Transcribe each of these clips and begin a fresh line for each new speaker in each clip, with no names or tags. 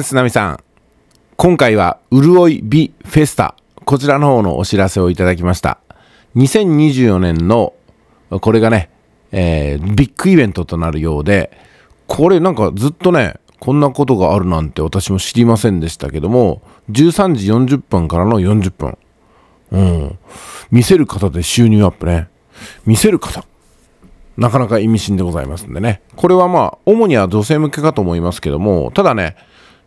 津波さん。今回は、うるおい美フェスタ。こちらの方のお知らせをいただきました。2024年の、これがね、えー、ビッグイベントとなるようで、これなんかずっとね、こんなことがあるなんて私も知りませんでしたけども、13時40分からの40分。うん。見せる方で収入アップね。見せる方。なかなか意味深でございますんでね。これはまあ、主には女性向けかと思いますけども、ただね、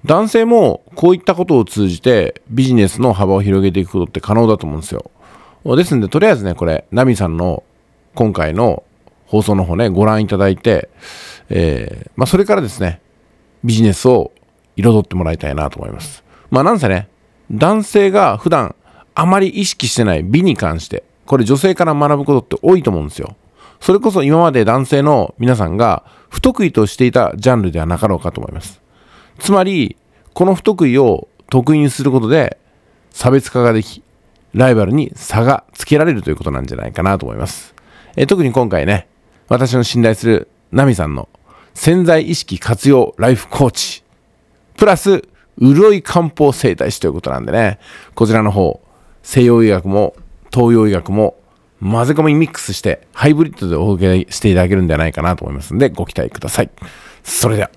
男性もこういったことを通じてビジネスの幅を広げていくことって可能だと思うんですよ。ですので、とりあえずね、これ、ナミさんの今回の放送の方ね、ご覧いただいて、えー、まあ、それからですね、ビジネスを彩ってもらいたいなと思います。まあ、なんせね、男性が普段あまり意識してない美に関して、これ女性から学ぶことって多いと思うんですよ。それこそ今まで男性の皆さんが不得意としていたジャンルではなかろうかと思います。つまり、この不得意を得意にすることで差別化ができ、ライバルに差がつけられるということなんじゃないかなと思います。え特に今回ね、私の信頼するナミさんの潜在意識活用ライフコーチ、プラス、潤い漢方整体師ということなんでね、こちらの方、西洋医学も東洋医学も混ぜ込みミックスしてハイブリッドでお受けしていただけるんじゃないかなと思いますんでご期待ください。それでは。